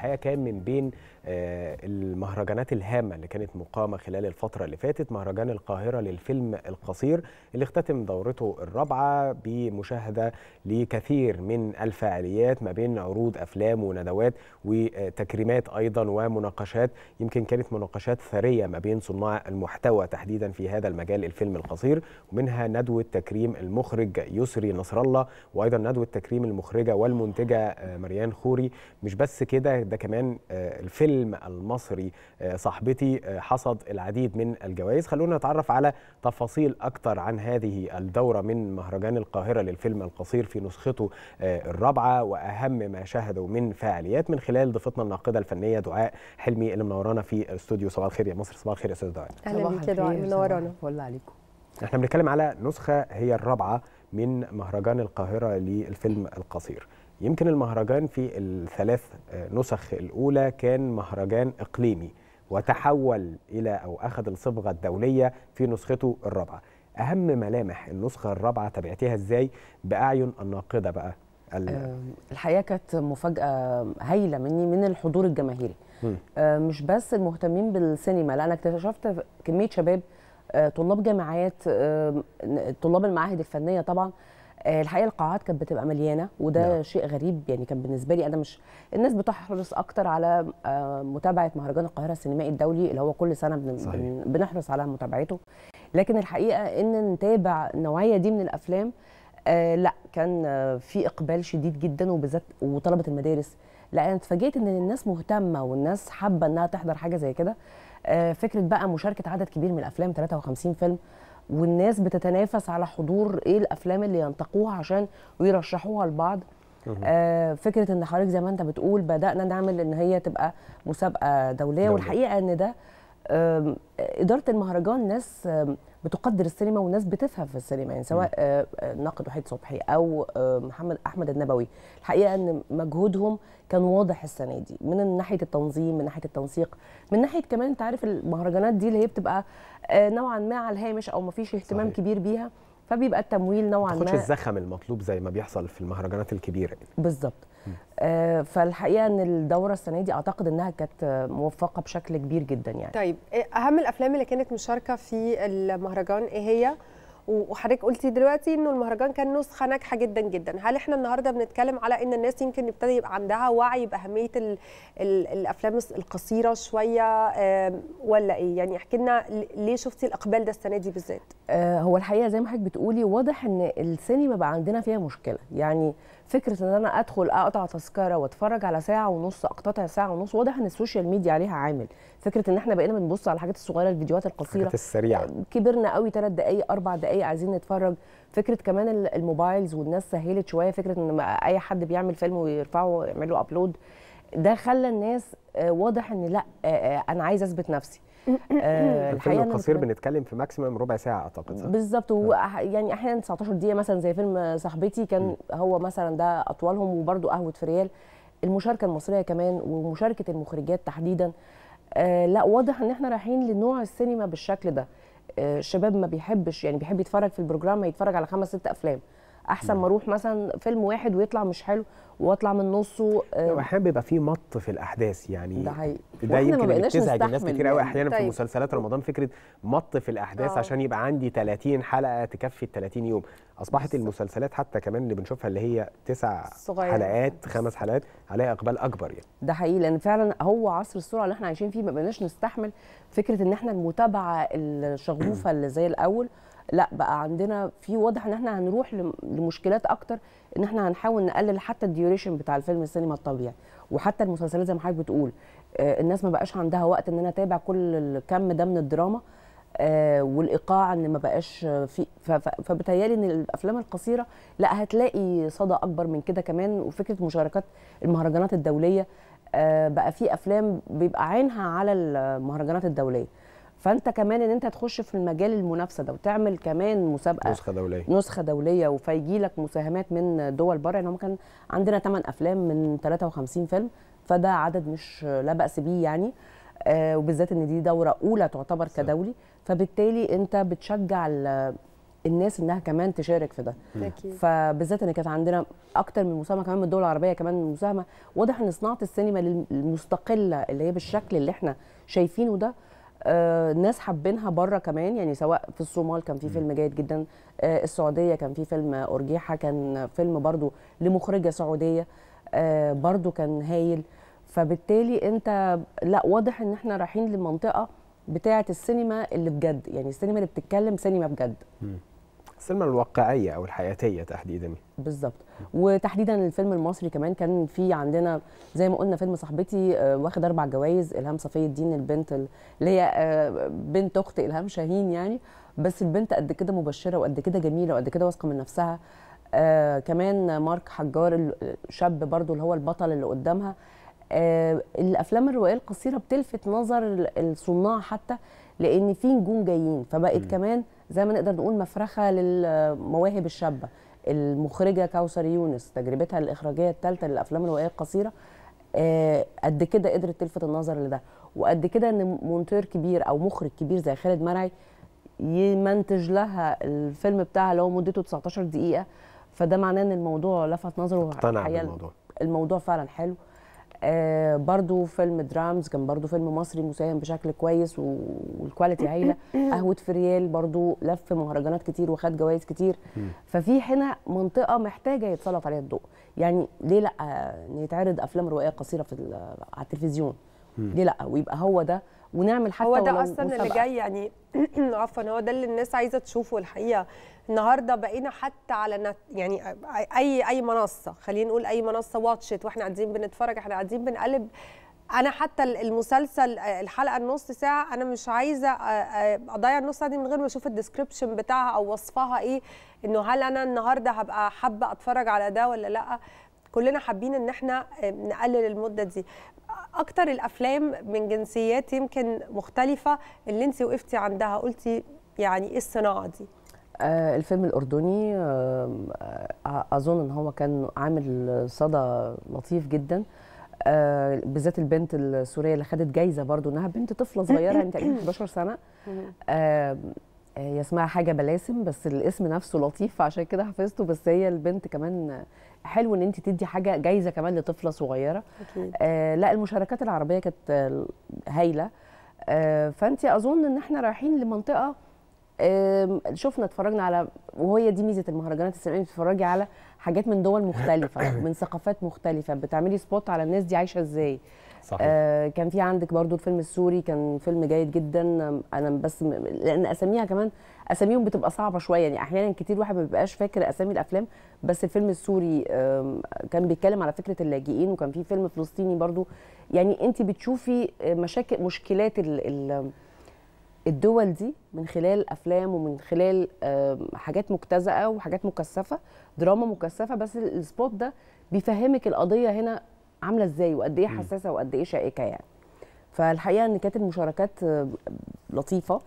الحقيقه كان من بين آه، المهرجانات الهامه اللي كانت مقامه خلال الفتره اللي فاتت مهرجان القاهره للفيلم القصير اللي اختتم دورته الرابعه بمشاهده لكثير من الفعاليات ما بين عروض افلام وندوات وتكريمات ايضا ومناقشات يمكن كانت مناقشات ثريه ما بين صناع المحتوى تحديدا في هذا المجال الفيلم القصير ومنها ندوه تكريم المخرج يسري نصر الله وايضا ندوه تكريم المخرجه والمنتجه آه، مريان خوري مش بس كده ده كمان آه، الفيلم المصري آه، صاحبتي آه، حصد العديد من الجوائز خلونا نتعرف على تفاصيل أكتر عن هذه الدورة من مهرجان القاهرة للفيلم القصير في نسخته الرابعة وأهم ما شاهدوا من فعاليات من خلال ضيفتنا الناقدة الفنية دعاء حلمي اللي منورانا في الاستوديو صباح الخير يا مصر صباح الخير يا أستاذ دعاء أهلا بيك يا دعاء منورانا والله عليكم احنا بنتكلم على نسخة هي الرابعة من مهرجان القاهرة للفيلم القصير يمكن المهرجان في الثلاث نسخ الأولى كان مهرجان إقليمي وتحول إلى أو أخذ الصبغة الدولية في نسخته الرابعة أهم ملامح النسخة الرابعة تبعتها إزاي بأعين الناقدة بقى الحقيقه كانت مفاجاه هايله مني من الحضور الجماهيري مش بس المهتمين بالسينما لا انا اكتشفت كميه شباب أه، طلاب جامعات طلاب المعاهد الفنيه طبعا آه، الحقيقه القاعات كانت بتبقى مليانه وده نعم. شيء غريب يعني كان بالنسبه لي انا مش الناس بتحرص اكتر على آه، متابعه مهرجان القاهره السينمائي الدولي اللي هو كل سنه بن... صحيح. بنحرص على متابعته لكن الحقيقه ان نتابع النوعيه دي من الافلام آه لا كان آه، في اقبال شديد جدا وبالذات وطلبه المدارس لا انا اتفاجئت ان الناس مهتمه والناس حابه انها تحضر حاجه زي كده آه فكره بقى مشاركه عدد كبير من الافلام 53 فيلم والناس بتتنافس على حضور ايه الافلام اللي ينتقوها عشان يرشحوها لبعض آه فكره ان حضرتك زي ما انت بتقول بدانا نعمل ان هي تبقى مسابقه دوليه والحقيقه ان ده آه اداره المهرجان ناس آه بتقدر السينما والناس بتفهم في السينما يعني سواء آه، آه، ناقد وحيد صبحي او آه، محمد احمد النبوي الحقيقه ان مجهودهم كان واضح السنه دي من ناحيه التنظيم من ناحيه التنسيق من ناحيه كمان انت عارف المهرجانات دي اللي هي بتبقى نوعا ما على الهامش او ما فيش اهتمام صحيح. كبير بيها فبيبقى التمويل نوعا ما مش الزخم المطلوب زي ما بيحصل في المهرجانات الكبيره بالظبط آه، فالحقيقه ان الدوره السنه دي اعتقد انها كانت موفقه بشكل كبير جدا يعني طيب إيه اهم الافلام اللي كانت مشاركه في المهرجان ايه هي وحضرتك قلتي دلوقتي انه المهرجان كان نسخه ناجحه جدا جدا هل احنا النهارده بنتكلم على ان الناس يمكن يبتدي يبقى عندها وعي باهميه الـ الـ الافلام القصيره شويه ولا ايه يعني احكي لنا ليه شفتي الاقبال ده السنه دي بالذات آه، هو الحقيقه زي ما حضرتك بتقولي واضح ان السينما بقى عندنا فيها مشكله يعني فكره ان انا ادخل اقطع تذكره واتفرج على ساعه ونص اقتطع ساعه ونص واضح ان السوشيال ميديا عليها عامل فكره ان احنا بقينا بنبص على الحاجات الصغيره الفيديوهات القصيره السريعه آه، كبرنا قوي ثلاث دقائق اربع دقائق عايزين نتفرج فكره كمان الموبايلز والناس سهلت شويه فكره ان اي حد بيعمل فيلم ويرفعه ويعمل له ابلود ده خلى الناس آه، واضح ان لا آه، انا عايز اثبت نفسي آه الحقيقه القصير بنتكلم في ماكسيمم ربع ساعه اعتقد بالظبط آه. يعني احيانا 19 دقيقه مثلا زي فيلم صاحبتي كان م. هو مثلا ده اطولهم وبرده قهوه فريال المشاركه المصريه كمان ومشاركه المخرجات تحديدا آه لا واضح ان احنا رايحين لنوع السينما بالشكل ده آه، الشباب ما بيحبش يعني بيحب يتفرج في البروجرام يتفرج على خمس ست افلام احسن ما اروح مثلا فيلم واحد ويطلع مش حلو واطلع من نصه آه. احيانا بيبقى في مط في الاحداث يعني ده حقيقي ده يمكن بتزعج الناس كتير قوي يعني. احيانا في طيب. مسلسلات رمضان فكره مط في الاحداث أوه. عشان يبقى عندي 30 حلقه تكفي ال 30 يوم اصبحت بس. المسلسلات حتى كمان اللي بنشوفها اللي هي تسع صغير. حلقات خمس حلقات عليها اقبال اكبر يعني ده حقيقي لان فعلا هو عصر السرعه اللي احنا عايشين فيه ما بقيناش نستحمل فكره ان احنا المتابعه الشغوفه اللي زي الاول لا بقى عندنا في واضح ان احنا هنروح لمشكلات اكتر ان احنا هنحاول نقلل حتى الديوريشن بتاع الفيلم السينما الطبيعي وحتى المسلسلات زي ما حضرتك بتقول آه، الناس ما بقاش عندها وقت ان انا اتابع كل الكم ده من الدراما آه، والايقاع ان ما بقاش في فبتهيالي ان الافلام القصيره لا هتلاقي صدى اكبر من كده كمان وفكره مشاركات المهرجانات الدوليه آه، بقى في افلام بيبقى عينها على المهرجانات الدوليه فانت كمان ان انت تخش في المجال المنافسه ده وتعمل كمان مسابقه نسخه دوليه نسخه دوليه وفيجي لك مساهمات من دول بره يعني هم كان عندنا 8 افلام من 53 فيلم فده عدد مش لا باس بيه يعني آه وبالذات ان دي دوره اولى تعتبر صح. كدولي فبالتالي انت بتشجع الناس انها كمان تشارك في ده فبالذات ان كانت عندنا اكتر من مساهمه كمان من الدول العربيه كمان مساهمه واضح ان صناعه السينما المستقله اللي هي بالشكل اللي احنا شايفينه ده آه ناس حابينها بره كمان يعني سواء في الصومال كان في فيلم جيد جدا آه السعوديه كان في فيلم ارجيحه كان فيلم برضو لمخرجه سعوديه آه برضو كان هايل فبالتالي انت لا واضح ان احنا رايحين لمنطقه بتاعه السينما اللي بجد يعني السينما اللي بتتكلم سينما بجد م. السينما الواقعيه او الحياتيه تحديدا بالظبط وتحديدا الفيلم المصري كمان كان في عندنا زي ما قلنا فيلم صاحبتي آه، واخد اربع جوائز الهام صفيه الدين البنت اللي هي آه، بنت اخت الهام شاهين يعني بس البنت قد كده مبشره وقد كده جميله وقد كده واثقه من نفسها آه كمان مارك حجار الشاب برضو اللي هو البطل اللي قدامها آه الافلام الروائيه القصيره بتلفت نظر الصناع حتى لان في نجوم جايين فبقت م. كمان زي ما نقدر نقول مفرخه للمواهب الشابه المخرجه كوثر يونس تجربتها الاخراجيه الثالثه للافلام الروائيه القصيره آه، قد كده قدرت تلفت النظر لده وقد كده ان مونتير كبير او مخرج كبير زي خالد مرعي يمنتج لها الفيلم بتاعها اللي هو مدته 19 دقيقه فده معناه ان الموضوع لفت نظره اقتنع بالموضوع الموضوع فعلا حلو آه، برضو فيلم درامز كان برضو فيلم مصري مساهم بشكل كويس والكواليتي عيلة قهوه فريال برضو لف مهرجانات كتير وخد جوائز كتير ففي هنا منطقه محتاجه يتسلط عليها الضوء يعني ليه لا يتعرض آه، نتعرض افلام روائيه قصيره في على التلفزيون ليه لا ويبقى هو ده ونعمل حتى هو ده اصلا مسابقة. اللي جاي يعني عفوا هو ده اللي الناس عايزه تشوفه الحقيقه النهارده بقينا حتى على نت يعني اي اي منصه خلينا نقول اي منصه واتشت واحنا قاعدين بنتفرج احنا قاعدين بنقلب انا حتى المسلسل آه، الحلقه النص ساعه انا مش عايزه آه، آه، اضيع النص ساعه دي من غير ما اشوف الديسكربشن بتاعها او وصفها ايه انه هل انا النهارده هبقى حابه اتفرج على ده ولا لا كلنا حابين ان احنا نقلل المده دي اكتر الافلام من جنسيات يمكن مختلفه اللي انت وقفتي عندها قلتي يعني ايه الصناعه دي آه، الفيلم الاردني آه، آه، اظن ان هو كان عامل صدى لطيف جدا بالذات البنت السوريه اللي خدت جايزه برضو انها بنت طفله صغيره يعني تقريبا 11 سنه آه، هي اسمها حاجه بلاسم بس الاسم نفسه لطيف عشان كده حفظته بس هي البنت كمان حلو ان انت تدي حاجه جايزه كمان لطفله صغيره آه لا المشاركات العربيه كانت آه، هايله آه فانت اظن ان احنا رايحين لمنطقه آه شفنا اتفرجنا على وهي دي ميزه المهرجانات السينمائيه بتتفرجي على حاجات من دول مختلفه من ثقافات مختلفه بتعملي سبوت على الناس دي عايشه ازاي صحيح. آه كان في عندك برضو الفيلم السوري كان فيلم جيد جدا انا بس م... لان اساميها كمان اساميهم بتبقى صعبه شويه يعني احيانا كتير واحد ما بيبقاش فاكر اسامي الافلام بس الفيلم السوري آه كان بيتكلم على فكره اللاجئين وكان في فيلم فلسطيني برضو يعني انت بتشوفي مشاكل مشكلات ال... ال... الدول دي من خلال افلام ومن خلال حاجات مجتزاه وحاجات مكثفه دراما مكثفه بس السبوت ده بيفهمك القضيه هنا عامله ازاي وقد ايه حساسه وقد ايه شائكه يعني فالحقيقه ان كانت المشاركات آه، لطيفه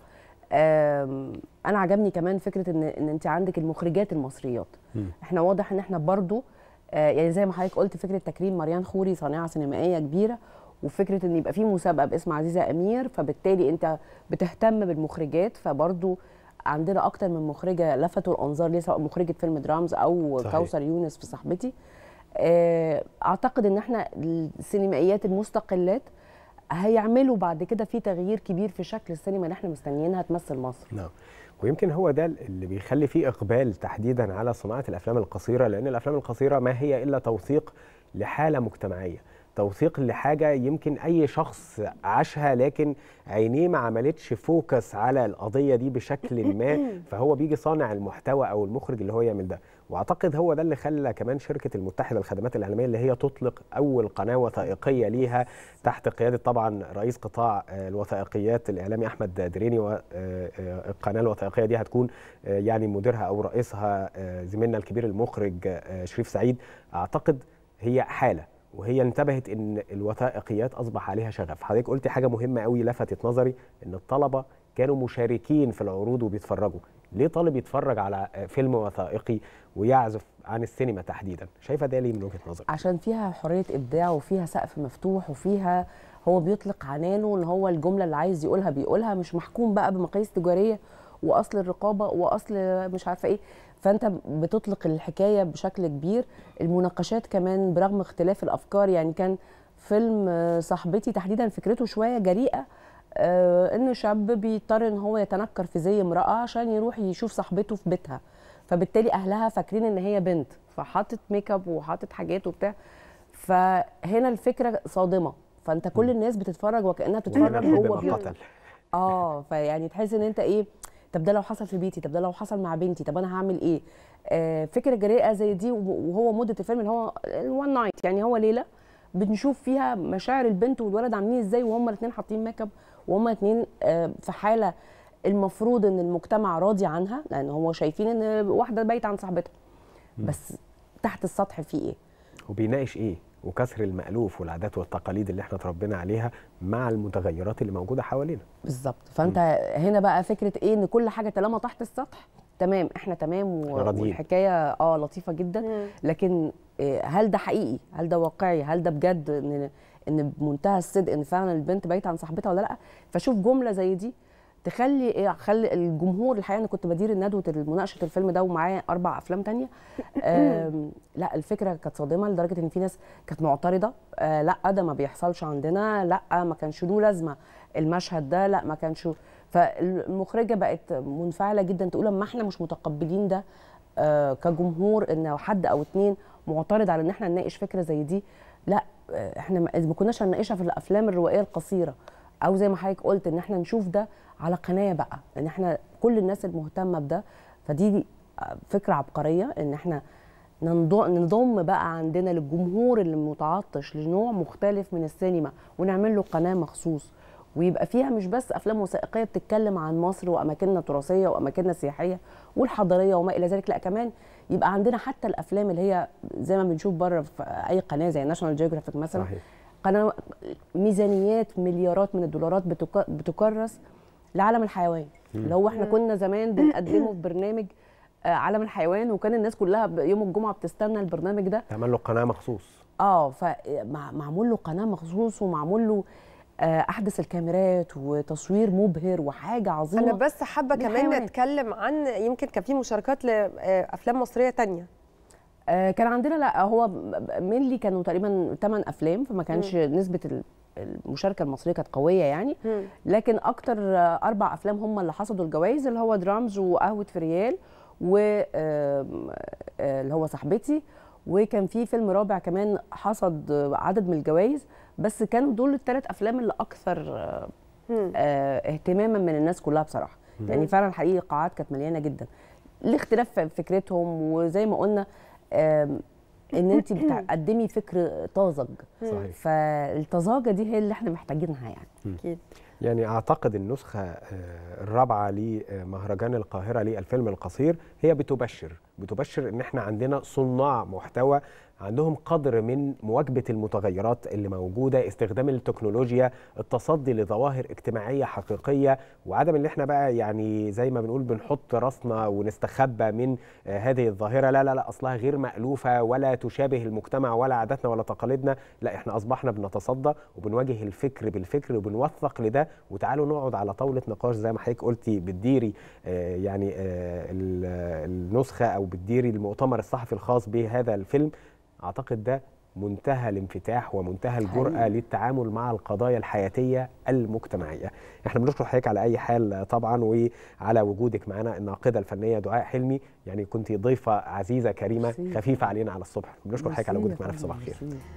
انا عجبني كمان فكره ان ان انت عندك المخرجات المصريات م. احنا واضح ان احنا برضو آه، يعني زي ما حضرتك قلت فكره تكريم مريان خوري صانعه سينمائيه كبيره وفكره ان يبقى في مسابقه باسم عزيزه امير فبالتالي انت بتهتم بالمخرجات فبرضو عندنا اكتر من مخرجه لفتوا الانظار ليه سواء مخرجه فيلم درامز او صحيح. كوثر يونس في صاحبتي آه، اعتقد ان احنا السينمائيات المستقلات هيعملوا بعد كده في تغيير كبير في شكل السينما اللي احنا مستنيينها تمثل مصر نعم ويمكن هو ده اللي بيخلي فيه اقبال تحديدا على صناعه الافلام القصيره لان الافلام القصيره ما هي الا توثيق لحاله مجتمعيه توثيق لحاجه يمكن اي شخص عاشها لكن عينيه ما عملتش فوكس على القضيه دي بشكل ما فهو بيجي صانع المحتوى او المخرج اللي هو يعمل ده واعتقد هو ده اللي خلى كمان شركه المتحده للخدمات الاعلاميه اللي هي تطلق اول قناه وثائقيه ليها تحت قياده طبعا رئيس قطاع آه، الوثائقيات الاعلامي احمد دريني والقناه آه، آه، الوثائقيه دي هتكون يعني مديرها او رئيسها زميلنا الكبير المخرج شريف سعيد اعتقد هي حاله وهي انتبهت ان الوثائقيات اصبح عليها شغف حضرتك قلتي حاجه مهمه قوي لفتت نظري ان الطلبه كانوا مشاركين في العروض وبيتفرجوا ليه طالب يتفرج على فيلم وثائقي ويعزف عن السينما تحديدا شايفه ده ليه من وجهه نظرك عشان فيها حريه ابداع وفيها سقف مفتوح وفيها هو بيطلق عنانه ان هو الجمله اللي عايز يقولها بيقولها مش محكوم بقى بمقاييس تجاريه واصل الرقابه واصل مش عارفه ايه فانت بتطلق الحكايه بشكل كبير المناقشات كمان برغم اختلاف الافكار يعني كان فيلم صاحبتي تحديدا فكرته شويه جريئه آه، ان شاب بيضطر ان هو يتنكر في زي امراه عشان يروح يشوف صاحبته في بيتها فبالتالي اهلها فاكرين ان هي بنت فحاطط ميك اب وحاطط حاجات وبتاع فهنا الفكره صادمه فانت كل الناس بتتفرج وكانها بتتفرج هو بيوت اه فيعني تحس ان انت ايه طب ده لو حصل في بيتي طب ده لو حصل مع بنتي طب انا هعمل ايه آه فكره جريئه زي دي وهو مده الفيلم اللي هو 1 نايت يعني هو ليله بنشوف فيها مشاعر البنت والولد عاملين ازاي وهما الاثنين حاطين ميك اب وهما الاثنين آه، في حاله المفروض ان المجتمع راضي عنها لان هو شايفين ان واحده بايته عن صاحبتها بس تحت السطح في ايه وبيناقش ايه وكسر المألوف والعادات والتقاليد اللي احنا اتربينا عليها مع المتغيرات اللي موجوده حوالينا بالظبط فانت م. هنا بقى فكره ايه ان كل حاجه طالما تحت السطح تمام احنا تمام والحكايه اه لطيفه جدا مم. لكن آه، هل ده حقيقي هل ده واقعي هل ده بجد ان ان بمنتهى الصدق ان فعلا البنت بعيده عن صاحبتها ولا لا فشوف جمله زي دي تخلي ايه خلي الجمهور الحقيقه انا كنت بدير ندوه مناقشه الفيلم ده ومعايا اربع افلام تانية لا الفكره كانت صادمه لدرجه ان في ناس كانت معترضه آه، لا ده ما بيحصلش عندنا لا ما كانش له لازمه المشهد ده لا ما كانش فالمخرجه بقت منفعله جدا تقول ما احنا مش متقبلين ده آه، كجمهور ان حد او اتنين معترض على ان احنا نناقش فكره زي دي لا احنا ما كناش هنناقشها في الافلام الروائيه القصيره او زي ما حضرتك قلت ان احنا نشوف ده على قناه بقى ان احنا كل الناس المهتمه بده فدي آه، فكره عبقريه ان احنا نضم بقى عندنا للجمهور اللي متعطش لنوع مختلف من السينما ونعمل له قناه مخصوص ويبقى فيها مش بس افلام وثائقيه بتتكلم عن مصر واماكننا التراثيه واماكننا السياحيه والحضاريه وما الى ذلك لا كمان يبقى عندنا حتى الافلام اللي هي زي ما بنشوف بره في اي قناه زي ناشونال جيوغرافيك مثلا صحيح. قناه ميزانيات مليارات من الدولارات بتكرس لعالم الحيوان اللي هو احنا كنا زمان بنقدمه في برنامج آه، عالم الحيوان وكان الناس كلها يوم الجمعه بتستنى البرنامج ده تعمل له قناه مخصوص اه فمعمول له قناه مخصوص ومعمول له آه، احدث الكاميرات وتصوير مبهر وحاجه عظيمه انا بس حابه كمان اتكلم نتكلم عن يمكن كان في مشاركات لافلام مصريه تانية آه، كان عندنا لا هو مينلي كانوا تقريبا 8 افلام فما كانش م. نسبه المشاركه المصريه كانت قويه يعني م. لكن اكتر اربع افلام هم اللي حصدوا الجوائز اللي هو درامز وقهوه فريال و آه، اللي هو صاحبتي وكان في فيلم رابع كمان حصد عدد من الجوائز بس كانوا دول الثلاث افلام اللي اكثر آه، اهتماما من الناس كلها بصراحه مم. يعني فعلا حقيقي القاعات كانت مليانه جدا لاختلاف فكرتهم وزي ما قلنا ان انت بتقدمي فكر طازج صحيح فالطازجه دي هي اللي احنا محتاجينها يعني اكيد يعني اعتقد النسخه آه، الرابعه لمهرجان القاهره للفيلم القصير هي بتبشر بتبشر ان احنا عندنا صناع محتوى عندهم قدر من مواكبة المتغيرات اللي موجودة استخدام التكنولوجيا التصدي لظواهر اجتماعية حقيقية وعدم اللي احنا بقى يعني زي ما بنقول بنحط راسنا ونستخبى من آه، هذه الظاهرة لا لا لا أصلها غير مألوفة ولا تشابه المجتمع ولا عاداتنا ولا تقاليدنا لا احنا أصبحنا بنتصدى وبنواجه الفكر بالفكر وبنوثق لده وتعالوا نقعد على طاولة نقاش زي ما حضرتك قلتي بتديري آه، يعني آه، النسخة أو بتديري المؤتمر الصحفي الخاص بهذا الفيلم اعتقد ده منتهى الانفتاح ومنتهى الجرأة للتعامل مع القضايا الحياتية المجتمعية احنا بنشكر حضرتك على أي حال طبعا وعلى وجودك معنا الناقدة الفنية دعاء حلمي يعني كنت ضيفة عزيزة كريمة خفيفة علينا على الصبح بنشكر حضرتك على وجودك معنا في صباح الخير